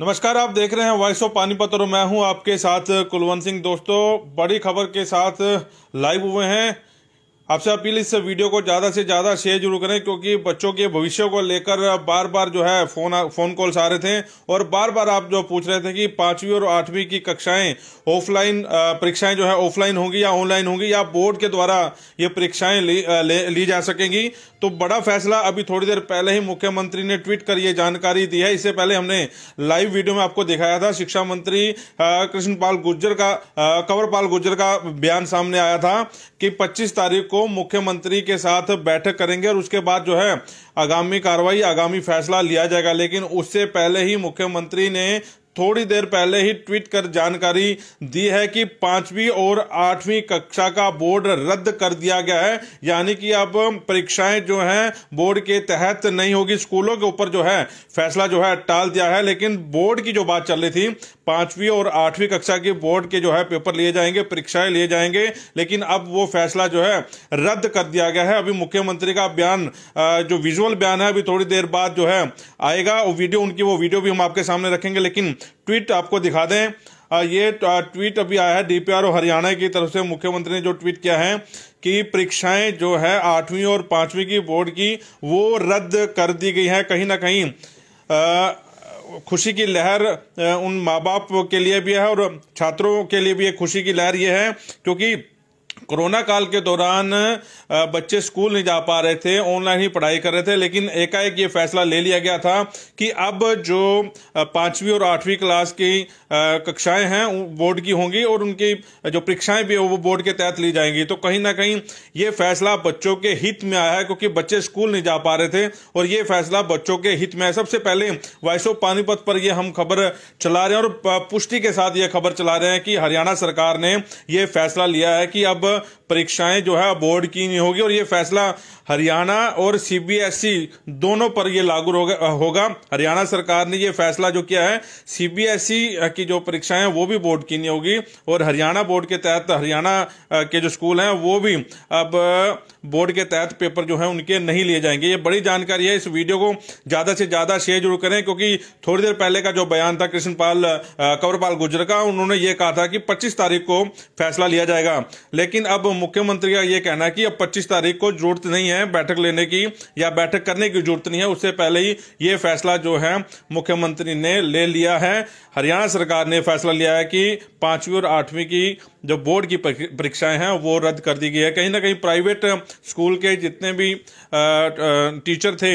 नमस्कार आप देख रहे हैं वॉइस ऑफ पानीपत और मैं हूं आपके साथ कुलवंत सिंह दोस्तों बड़ी खबर के साथ लाइव हुए हैं आपसे अपील इस वीडियो को ज़्यादा से ज़्यादा शेयर जरूर करें क्योंकि बच्चों के भविष्य को लेकर बार बार जो है फ़ोन फ़ोन कॉल्स आ रहे थे और बार बार आप जो पूछ रहे थे कि पांचवी और आठवीं की कक्षाएं ऑफलाइन परीक्षाएं जो है ऑफलाइन होंगी या ऑनलाइन होंगी या बोर्ड के द्वारा ये परीक्षाएं ली, ली जा सकेंगी तो बड़ा फैसला अभी थोड़ी देर पहले ही मुख्यमंत्री ने ट्वीट कर ये जानकारी दी है इससे पहले हमने लाइव वीडियो में आपको दिखाया था शिक्षा मंत्री कृष्णपाल गुर्जर का कंवरपाल गुर्जर का बयान सामने आया था कि पच्चीस तारीख को मुख्यमंत्री के साथ बैठक करेंगे और उसके बाद जो है आगामी कार्रवाई आगामी फैसला लिया जाएगा लेकिन उससे पहले ही मुख्यमंत्री ने थोड़ी देर पहले ही ट्वीट कर जानकारी दी है कि पांचवी और आठवीं कक्षा का बोर्ड रद्द कर दिया गया है यानी कि अब परीक्षाएं जो है बोर्ड के तहत नहीं होगी स्कूलों के ऊपर जो है फैसला जो है टाल दिया है लेकिन बोर्ड की जो बात चल रही थी पांचवी और आठवीं कक्षा के बोर्ड के जो है पेपर लिए जाएंगे परीक्षाएं लिए जाएंगे लेकिन अब वो फैसला जो है रद्द कर दिया गया है अभी मुख्यमंत्री का बयान जो विजुअल बयान है अभी थोड़ी देर बाद जो है आएगा वीडियो उनकी वो वीडियो भी हम आपके सामने रखेंगे लेकिन ट्वीट आपको दिखा दें ये ट्वीट अभी आया है डीपीआर और हरियाणा की तरफ से मुख्यमंत्री ने जो ट्वीट किया है कि परीक्षाएं जो है आठवीं और पांचवी की बोर्ड की वो रद्द कर दी गई है कहीं ना कहीं आ, खुशी की लहर उन माँ बाप के लिए भी है और छात्रों के लिए भी एक खुशी की लहर ये है क्योंकि कोरोना काल के दौरान बच्चे स्कूल नहीं जा पा रहे थे ऑनलाइन ही पढ़ाई कर रहे थे लेकिन एकाएक ये फैसला ले लिया गया था कि अब जो पांचवी और आठवीं क्लास की कक्षाएं हैं बोर्ड की होंगी और उनकी जो परीक्षाएं भी वो बोर्ड के तहत ली जाएंगी तो कहीं ना कहीं ये फैसला बच्चों के हित में आया है क्योंकि बच्चे स्कूल नहीं जा पा रहे थे और ये फैसला बच्चों के हित में है सबसे पहले वाइसो पानीपत पर यह हम खबर चला रहे हैं और पुष्टि के साथ यह खबर चला रहे हैं कि हरियाणा सरकार ने यह फैसला लिया है कि अब परीक्षाएं जो है बोर्ड की नहीं होगी और ये फैसला हरियाणा और सीबीएसई e दोनों पर ये लागू होगा हरियाणा सरकार ने ये फैसला जो किया है सीबीएसई e, की जो परीक्षाएं हैं वो भी बोर्ड की नहीं होगी और हरियाणा बोर्ड के तहत हरियाणा के जो स्कूल हैं वो भी अब बोर्ड के तहत पेपर जो है उनके नहीं लिए जाएंगे ये बड़ी जानकारी है इस वीडियो को ज़्यादा से ज़्यादा शेयर जरूर करें क्योंकि थोड़ी देर पहले का जो बयान था कृष्णपाल कंवरपाल गुजर का उन्होंने ये कहा था कि पच्चीस तारीख को फैसला लिया जाएगा लेकिन अब मुख्यमंत्री का ये कहना है कि अब 25 तारीख को जरूरत नहीं है बैठक लेने की या बैठक करने की जरूरत नहीं है उससे पहले ही ये फैसला जो है मुख्यमंत्री ने ले लिया है हरियाणा सरकार ने फैसला लिया है कि पांचवी और आठवीं की जो बोर्ड की परीक्षाएं हैं वो रद्द कर दी गई है कहीं ना कहीं प्राइवेट स्कूल के जितने भी टीचर थे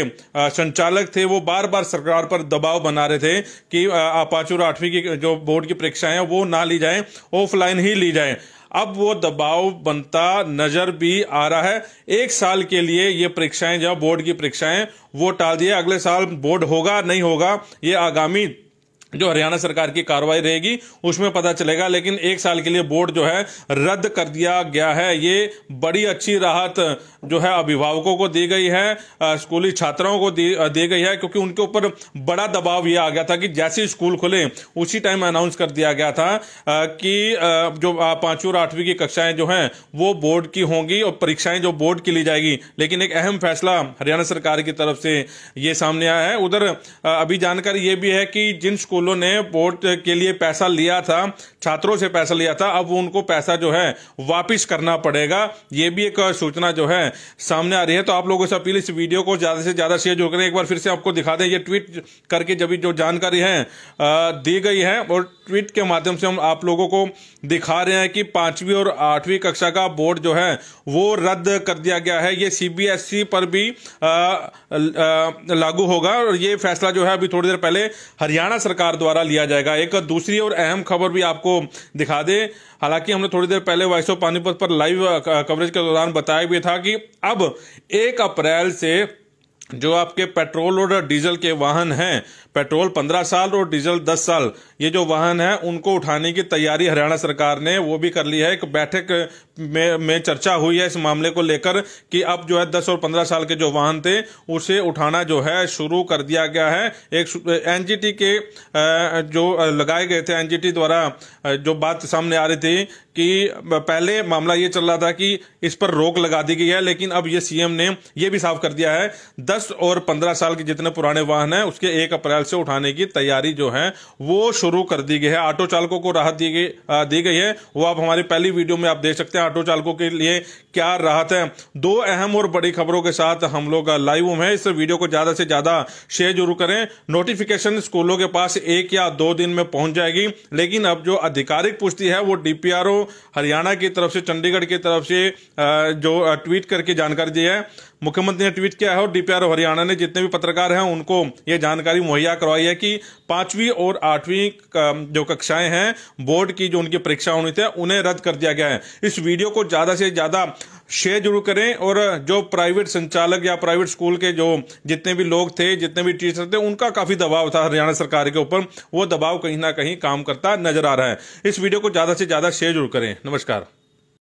संचालक थे वो बार बार सरकार पर दबाव बना रहे थे कि पांचवी और आठवीं की जो बोर्ड की परीक्षाएं हैं वो ना ली जाए ऑफलाइन ही ली जाए अब वो दबाव बनता नजर भी आ रहा है एक साल के लिए ये परीक्षाएं जो बोर्ड की परीक्षाएं वो टाल दिए अगले साल बोर्ड होगा नहीं होगा ये आगामी जो हरियाणा सरकार की कार्रवाई रहेगी उसमें पता चलेगा लेकिन एक साल के लिए बोर्ड जो है रद्द कर दिया गया है ये बड़ी अच्छी राहत जो है अभिभावकों को दी गई है स्कूली छात्राओं को दी गई है क्योंकि उनके ऊपर बड़ा दबाव ये आ गया था कि जैसे स्कूल खुले उसी टाइम अनाउंस कर दिया गया था कि जो पांचवी और आठवीं की कक्षाएं जो हैं वो बोर्ड की होंगी और परीक्षाएं जो बोर्ड की ली जाएगी लेकिन एक अहम फैसला हरियाणा सरकार की तरफ से ये सामने आया है उधर अभी जानकारी ये भी है कि जिन स्कूल स्कूलों ने बोर्ड के लिए पैसा लिया था छात्रों से पैसा लिया था अब उनको पैसा जो है वापस करना पड़ेगा ये भी एक सूचना जो है सामने आ रही है तो आप लोगों से अपील इस वीडियो को ज़्यादा से ज़्यादा शेयर जो करें एक बार फिर से आपको दिखा दें ये ट्वीट करके जब जो जानकारी है दी गई है और ट्वीट के माध्यम से हम आप लोगों को दिखा रहे हैं कि पांचवी और आठवीं कक्षा का बोर्ड जो है वो रद्द कर दिया गया है ये सीबीएसई e पर भी लागू होगा और ये फैसला जो है अभी थोड़ी देर पहले हरियाणा सरकार सरकार द्वारा लिया जाएगा एक दूसरी और अहम खबर भी आपको दिखा दें हालांकि हमने थोड़ी देर पहले वाइस ऑफ पानीपत पर लाइव कवरेज के दौरान बताया भी था कि अब एक अप्रैल से जो आपके पेट्रोल और डीजल के वाहन हैं पेट्रोल पंद्रह साल और डीजल दस साल ये जो वाहन है उनको उठाने की तैयारी हरियाणा सरकार ने वो भी कर ली है एक बैठक में में चर्चा हुई है इस मामले को लेकर कि अब जो है दस और पंद्रह साल के जो वाहन थे उसे उठाना जो है शुरू कर दिया गया है एक एनजीटी के जो लगाए गए थे एनजीटी द्वारा जो बात सामने आ रही थी कि पहले मामला ये चल रहा था कि इस पर रोक लगा दी गई है लेकिन अब ये सीएम ने यह भी साफ कर दिया है दस दस और पंद्रह साल के जितने पुराने वाहन हैं उसके एक अप्रैल से उठाने की तैयारी जो है वो शुरू कर दी गई है ऑटो चालकों को राहत दी गई दी गई है वो आप हमारी पहली वीडियो में आप देख सकते हैं ऑटो चालकों के लिए क्या राहत है दो अहम और बड़ी खबरों के साथ हम लोग लाइव हुए हैं इस वीडियो को ज़्यादा से ज़्यादा शेयर जरूर करें नोटिफिकेशन स्कूलों के पास एक या दो दिन में पहुंच जाएगी लेकिन अब जो आधिकारिक पुष्टि है वो डीपीआरओ हरियाणा की तरफ से चंडीगढ़ की तरफ से जो ट्वीट करके जानकारी दी है मुख्यमंत्री ने ट्वीट किया है और डीपीआर हरियाणा ने जितने भी पत्रकार हैं उनको ये जानकारी मुहैया करवाई है कि पांचवी और आठवीं जो कक्षाएं हैं बोर्ड की जो उनकी परीक्षा होनी थी उन्हें रद्द कर दिया गया है इस वीडियो को ज़्यादा से ज़्यादा शेयर जरूर करें और जो प्राइवेट संचालक या प्राइवेट स्कूल के जो जितने भी लोग थे जितने भी टीचर थे उनका काफ़ी दबाव था हरियाणा सरकार के ऊपर वो दबाव कहीं ना कहीं काम करता नजर आ रहा है इस वीडियो को ज़्यादा से ज़्यादा शेयर जरूर करें नमस्कार